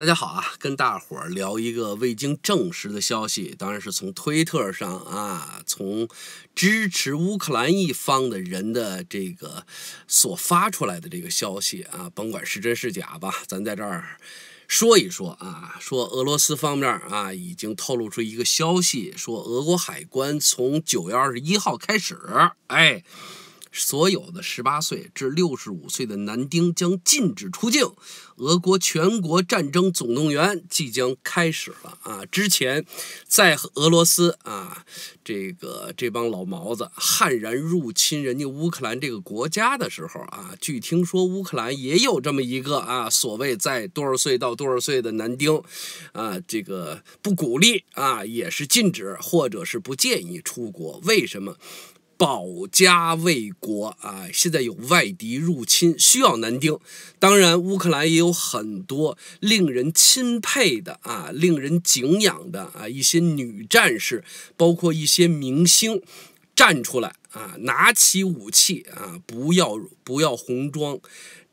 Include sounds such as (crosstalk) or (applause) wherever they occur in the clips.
大家好啊，跟大伙儿聊一个未经证实的消息，当然是从推特上啊，从支持乌克兰一方的人的这个所发出来的这个消息啊，甭管是真是假吧，咱在这儿说一说啊，说俄罗斯方面啊已经透露出一个消息，说俄国海关从九月二十一号开始，哎。所有的十八岁至六十五岁的男丁将禁止出境，俄国全国战争总动员即将开始了啊！之前，在俄罗斯啊，这个这帮老毛子悍然入侵人家乌克兰这个国家的时候啊，据听说乌克兰也有这么一个啊，所谓在多少岁到多少岁的男丁，啊，这个不鼓励啊，也是禁止或者是不建议出国，为什么？保家卫国啊！现在有外敌入侵，需要男丁。当然，乌克兰也有很多令人钦佩的啊，令人敬仰的啊一些女战士，包括一些明星，站出来啊，拿起武器啊，不要不要红装，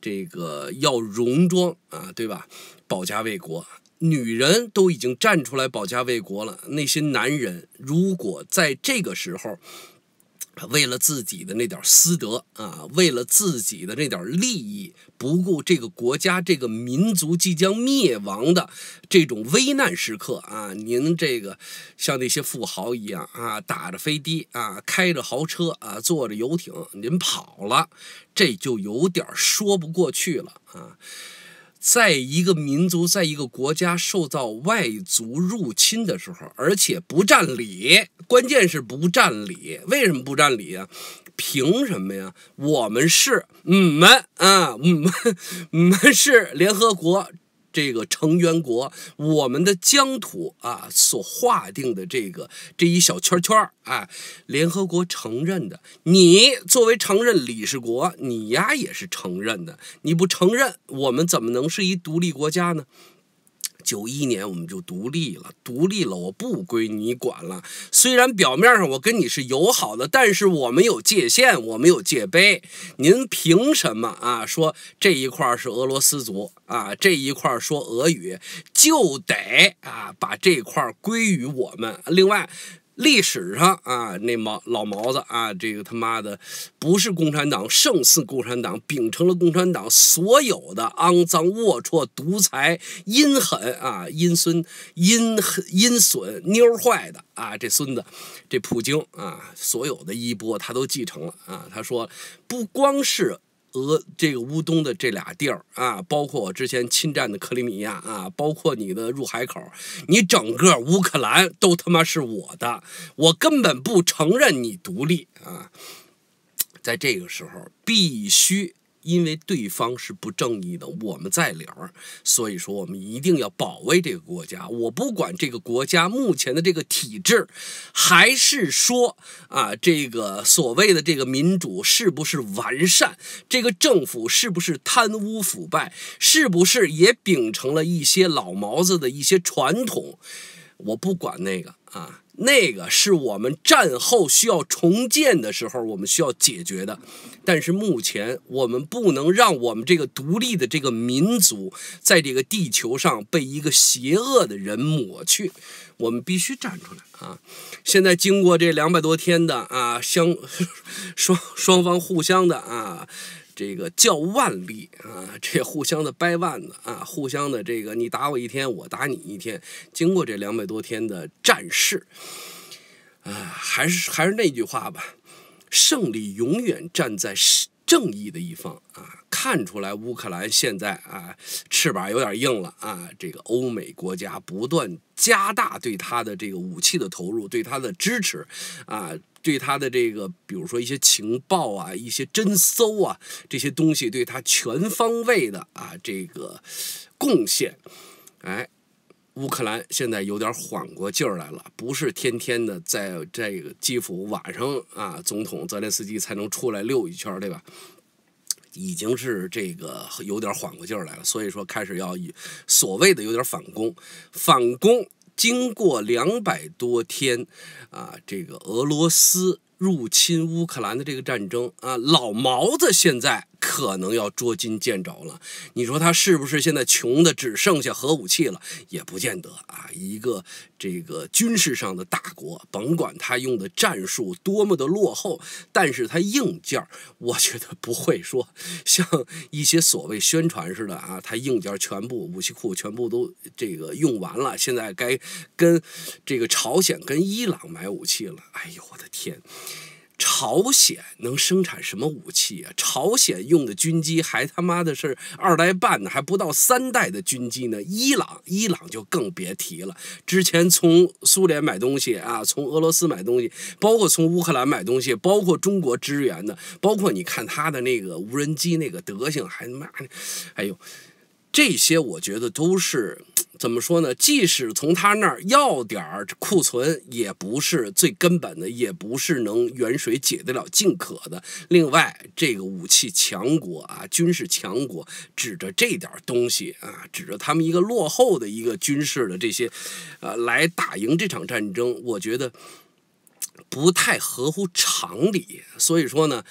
这个要戎装啊，对吧？保家卫国，女人都已经站出来保家卫国了，那些男人如果在这个时候，为了自己的那点私德啊，为了自己的那点利益，不顾这个国家、这个民族即将灭亡的这种危难时刻啊，您这个像那些富豪一样啊，打着飞机啊，开着豪车啊，坐着游艇，您跑了，这就有点说不过去了啊。在一个民族、在一个国家受到外族入侵的时候，而且不占理，关键是不占理。为什么不占理呀？凭什么呀？我们是你们啊，我们我们是联合国。这个成员国，我们的疆土啊，所划定的这个这一小圈圈儿，联合国承认的。你作为承认理事国，你呀也是承认的。你不承认，我们怎么能是一独立国家呢？九一年我们就独立了，独立了我不归你管了。虽然表面上我跟你是友好的，但是我们有界限，我们有界碑。您凭什么啊？说这一块是俄罗斯族啊，这一块说俄语，就得啊把这块归于我们。另外。历史上啊，那毛老毛子啊，这个他妈的不是共产党，胜似共产党，秉承了共产党所有的肮脏、龌龊、独裁、阴狠啊、阴损、阴阴损妞坏的啊，这孙子，这普京啊，所有的衣钵他都继承了啊。他说，不光是。俄这个乌东的这俩地儿啊，包括我之前侵占的克里米亚啊，包括你的入海口，你整个乌克兰都他妈是我的，我根本不承认你独立啊！在这个时候必须。因为对方是不正义的，我们在理儿，所以说我们一定要保卫这个国家。我不管这个国家目前的这个体制，还是说啊，这个所谓的这个民主是不是完善，这个政府是不是贪污腐败，是不是也秉承了一些老毛子的一些传统。我不管那个啊，那个是我们战后需要重建的时候，我们需要解决的。但是目前我们不能让我们这个独立的这个民族在这个地球上被一个邪恶的人抹去，我们必须站出来啊！现在经过这两百多天的啊，相 (laughs) 双双方互相的啊。这个叫腕力啊，这互相的掰腕子啊，互相的这个你打我一天，我打你一天。经过这两百多天的战事，啊，还是还是那句话吧，胜利永远站在。正义的一方啊，看出来乌克兰现在啊翅膀有点硬了啊！这个欧美国家不断加大对他的这个武器的投入，对他的支持，啊，对他的这个比如说一些情报啊、一些侦搜啊这些东西，对他全方位的啊这个贡献，哎。乌克兰现在有点缓过劲儿来了，不是天天的在这个基辅晚上啊，总统泽连斯基才能出来溜一圈，对吧？已经是这个有点缓过劲儿来了，所以说开始要以所谓的有点反攻。反攻经过两百多天啊，这个俄罗斯入侵乌克兰的这个战争啊，老毛子现在。可能要捉襟见肘了，你说他是不是现在穷的只剩下核武器了？也不见得啊。一个这个军事上的大国，甭管他用的战术多么的落后，但是他硬件我觉得不会说像一些所谓宣传似的啊，他硬件全部武器库全部都这个用完了，现在该跟这个朝鲜跟伊朗买武器了。哎呦，我的天！朝鲜能生产什么武器啊？朝鲜用的军机还他妈的是二代半呢，还不到三代的军机呢。伊朗，伊朗就更别提了。之前从苏联买东西啊，从俄罗斯买东西，包括从乌克兰买东西，包括中国支援的，包括你看他的那个无人机那个德行，还他妈……哎呦，这些我觉得都是。怎么说呢？即使从他那儿要点儿库存，也不是最根本的，也不是能远水解得了近渴的。另外，这个武器强国啊，军事强国，指着这点东西啊，指着他们一个落后的一个军事的这些，呃，来打赢这场战争，我觉得不太合乎常理。所以说呢，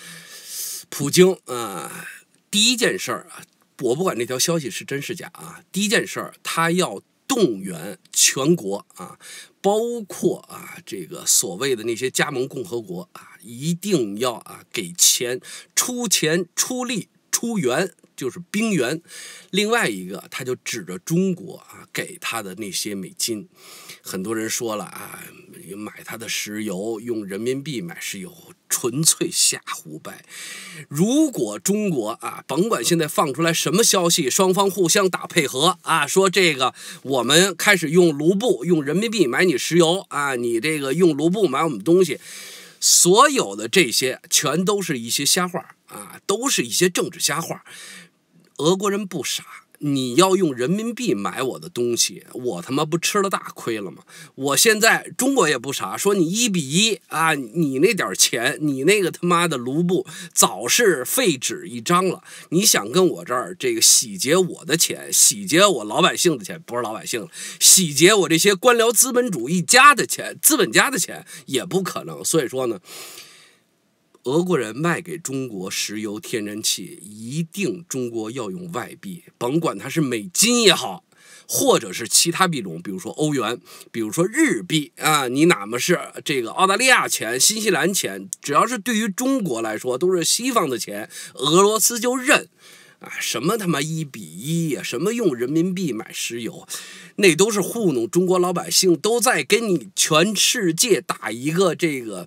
普京啊，第一件事儿啊。我不管这条消息是真是假啊！第一件事儿，他要动员全国啊，包括啊这个所谓的那些加盟共和国啊，一定要啊给钱、出钱、出力、出援，就是兵援。另外一个，他就指着中国啊给他的那些美金，很多人说了啊。你买他的石油用人民币买石油，纯粹瞎胡掰。如果中国啊，甭管现在放出来什么消息，双方互相打配合啊，说这个我们开始用卢布用人民币买你石油啊，你这个用卢布买我们东西，所有的这些全都是一些瞎话啊，都是一些政治瞎话。俄国人不傻。你要用人民币买我的东西，我他妈不吃了大亏了吗？我现在中国也不傻，说你一比一啊，你那点钱，你那个他妈的卢布早是废纸一张了。你想跟我这儿这个洗劫我的钱，洗劫我老百姓的钱，不是老百姓了，洗劫我这些官僚资本主义家的钱，资本家的钱也不可能。所以说呢。俄国人卖给中国石油天然气，一定中国要用外币，甭管它是美金也好，或者是其他币种，比如说欧元，比如说日币啊，你哪怕是这个澳大利亚钱、新西兰钱，只要是对于中国来说都是西方的钱，俄罗斯就认。啊，什么他妈一比一呀，什么用人民币买石油，那都是糊弄中国老百姓，都在跟你全世界打一个这个。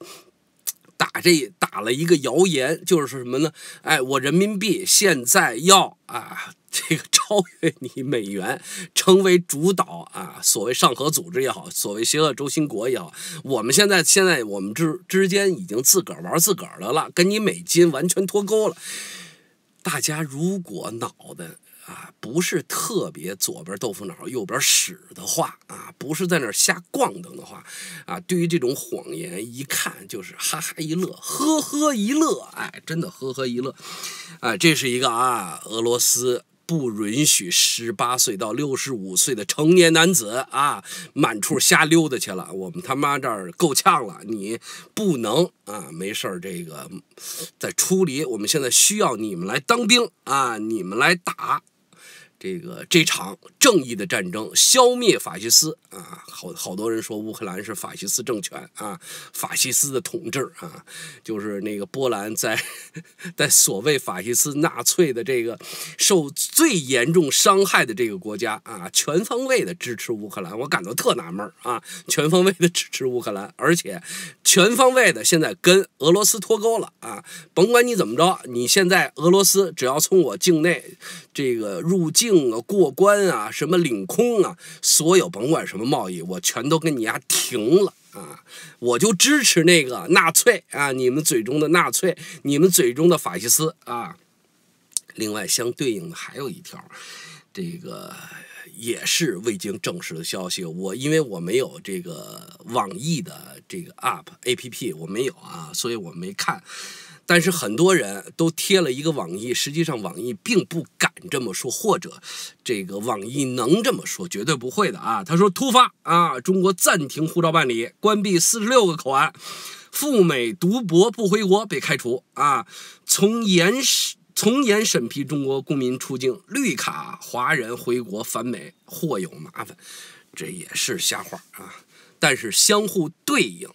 打这打了一个谣言，就是什么呢？哎，我人民币现在要啊，这个超越你美元，成为主导啊。所谓上合组织也好，所谓邪恶周新国也好，我们现在现在我们之之间已经自个儿玩自个儿的了，跟你美金完全脱钩了。大家如果脑袋，啊，不是特别左边豆腐脑，右边屎的话啊，不是在那儿瞎逛荡的话啊，对于这种谎言，一看就是哈哈一乐，呵呵一乐，哎，真的呵呵一乐，哎，这是一个啊，俄罗斯不允许十八岁到六十五岁的成年男子啊，满处瞎溜达去了，我们他妈这儿够呛了，你不能啊，没事儿这个在出离，我们现在需要你们来当兵啊，你们来打。这个这场正义的战争，消灭法西斯啊！好好多人说乌克兰是法西斯政权啊，法西斯的统治啊，就是那个波兰在 (laughs) 在所谓法西斯纳粹的这个受最严重伤害的这个国家啊，全方位的支持乌克兰，我感到特纳闷啊！全方位的支持乌克兰，而且全方位的现在跟俄罗斯脱钩了啊！甭管你怎么着，你现在俄罗斯只要从我境内这个入境。境啊，过关啊，什么领空啊，所有甭管什么贸易，我全都跟你丫停了啊！我就支持那个纳粹啊，你们嘴中的纳粹，你们嘴中的法西斯啊！另外，相对应的还有一条，这个也是未经证实的消息，我因为我没有这个网易的这个 app A P P，我没有啊，所以我没看。但是很多人都贴了一个网易，实际上网易并不敢这么说，或者这个网易能这么说，绝对不会的啊。他说突发啊，中国暂停护照办理，关闭四十六个口岸，赴美读博不回国被开除啊，从严从严审批中国公民出境，绿卡华人回国返美或有麻烦，这也是瞎话啊。但是相互对应。